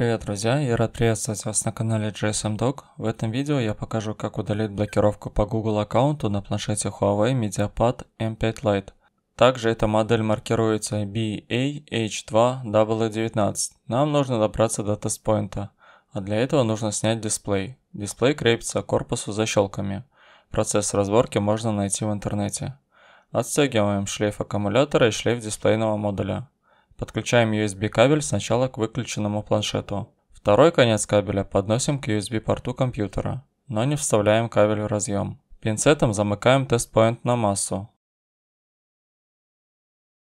Привет, друзья! Я рад приветствовать вас на канале JSM Dog. В этом видео я покажу, как удалить блокировку по Google аккаунту на планшете Huawei MediaPad M5 Lite. Также эта модель маркируется BAH2W19. Нам нужно добраться до тестпоинта, а для этого нужно снять дисплей. Дисплей крепится к корпусу защелками. Процесс разборки можно найти в интернете. Отстегиваем шлейф аккумулятора и шлейф дисплейного модуля. Подключаем USB кабель сначала к выключенному планшету. Второй конец кабеля подносим к USB порту компьютера, но не вставляем кабель в разъем. Пинцетом замыкаем тест-поинт на массу.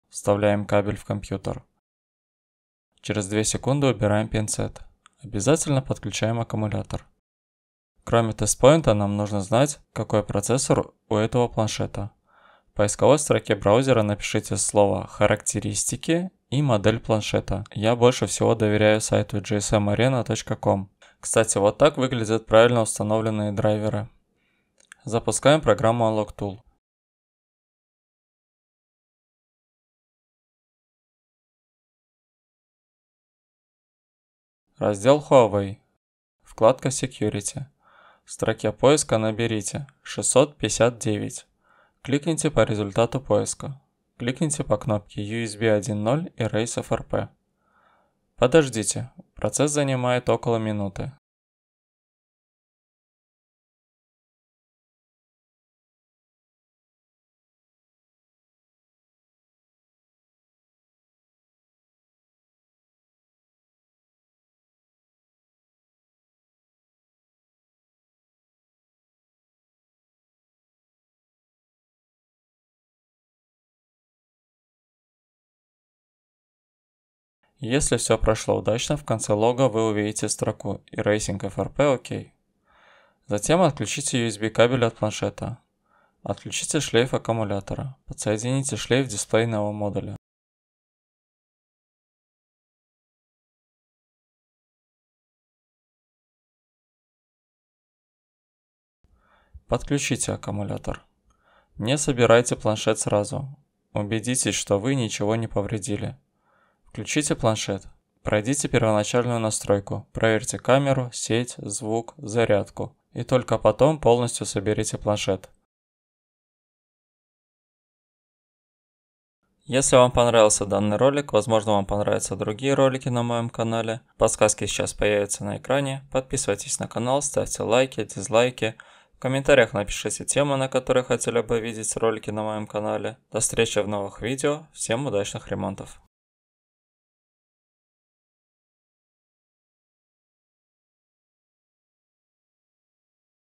Вставляем кабель в компьютер. Через 2 секунды убираем пинцет. Обязательно подключаем аккумулятор. Кроме тест тестпоинта нам нужно знать, какой процессор у этого планшета. В поисковой строке браузера напишите слово «Характеристики» и модель планшета. Я больше всего доверяю сайту gsmarena.com. Эм Кстати, вот так выглядят правильно установленные драйверы. Запускаем программу Unlock Tool. Раздел Huawei. Вкладка Security. В строке поиска наберите 659. Кликните по результату поиска кликните по кнопке USB 1.0 и Race FRP. Подождите, процесс занимает около минуты. Если все прошло удачно, в конце лога вы увидите строку и Racing FRP OK". Затем отключите USB кабель от планшета. Отключите шлейф аккумулятора. Подсоедините шлейф дисплейного модуля. Подключите аккумулятор. Не собирайте планшет сразу. Убедитесь, что вы ничего не повредили. Включите планшет. Пройдите первоначальную настройку, проверьте камеру, сеть, звук, зарядку и только потом полностью соберите планшет. Если вам понравился данный ролик, возможно вам понравятся другие ролики на моем канале. Подсказки сейчас появятся на экране. Подписывайтесь на канал, ставьте лайки, дизлайки. В комментариях напишите темы, на которые хотели бы видеть ролики на моем канале. До встречи в новых видео. Всем удачных ремонтов.